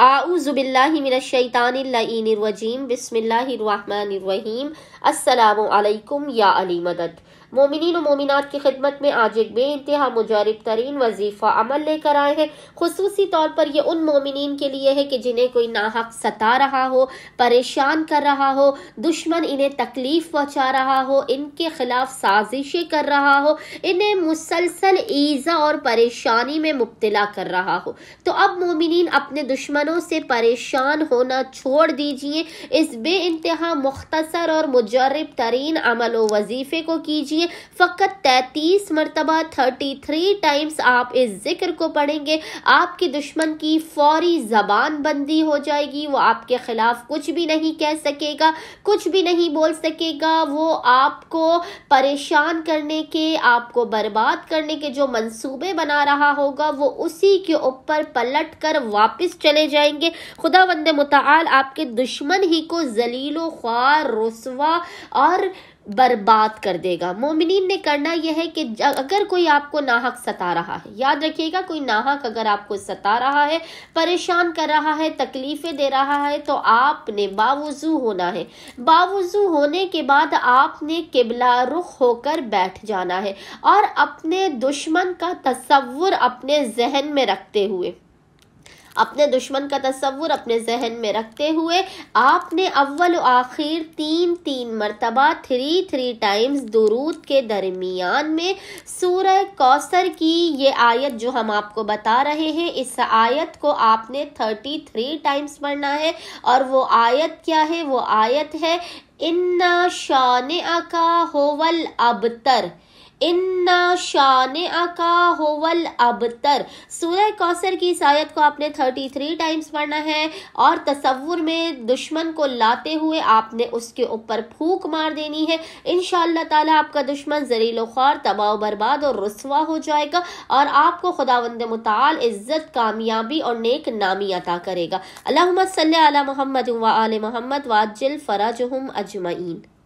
أعوذ بالله من الشيطان اللعين الرجيم بسم الله الرحمن الرحيم السلام عليكم يا علي مدد मोमिन व मोमिनत की खिदमत में आज एक बे इंतहा मुजारब तरीन वजीफ़ा अमल लेकर आए हैं खसूसी तौर पर यह उन मोमिन के लिए है कि जिन्हें कोई नाहक सता रहा हो परेशान कर रहा हो दुश्मन इन्हें तकलीफ़ पहुँचा रहा हो इनके खिलाफ साजिशें कर रहा हो इन्हें मुसलसल ईज़ा और परेशानी में मुबतला कर रहा हो तो अब मोमिन अपने दुश्मनों से परेशान होना छोड़ दीजिए इस बे इंतहा मुख्तसर और मुजरब तरीन अमल व वजीफ़े को कीजिए लिए फ़कत तैतीस मरतबा थर्टी थ्री टाइम्स आप इस जिक्र को पढ़ेंगे आपके दुश्मन की फौरी ज़बान बंदी हो जाएगी वो आपके ख़िलाफ़ कुछ भी नहीं कह सकेगा कुछ भी नहीं बोल सकेगा वो आपको परेशान करने के आपको बर्बाद करने के जो मंसूबे बना रहा होगा वो उसी के ऊपर पलट कर वापस चले जाएंगे खुदा वंद मताल आपके दुश्मन ही को जलीलो ख्वार रसवा और बर्बाद कर देगा मोमिन ने करना यह है कि अगर कोई आपको नाहक सता रहा है याद रखिएगा कोई नाहक अगर आपको सता रहा है परेशान कर रहा है तकलीफ़ें दे रहा है तो आपने बावजू होना है बावजू होने के बाद आपने किबला रुख होकर बैठ जाना है और अपने दुश्मन का तस्वुर अपने जहन में रखते हुए अपने दुश्मन का तस्वुर अपने जहन में रखते हुए आपने अव्वल आखिर तीन तीन मरतबा थ्री थ्री टाइम्स दुरूद के दरमियान में सूर्य कौसर की ये आयत जो हम आपको बता रहे हैं इस आयत को आपने थर्टी थ्री टाइम्स पढ़ना है और वो आयत क्या है वो आयत है इन्ना शान का होवल अबतर इन्ना शान आका होवल अबतर सूर्य कौसर की शायद को आपने थर्टी थ्री टाइम्स पढ़ना है और तस्वुर में दुश्मन को लाते हुए आपने उसके ऊपर फूक मार देनी है इन ताला आपका दुश्मन जरीलो ख्वार तबाह बर्बाद और रसवा हो जाएगा और आपको खुदावंद मताल इज्जत कामयाबी और नेक नामी अता करेगा अल्लाह सल अला मोहम्मद व आल मोहम्मद वाजिल फ़राजहम अजमैन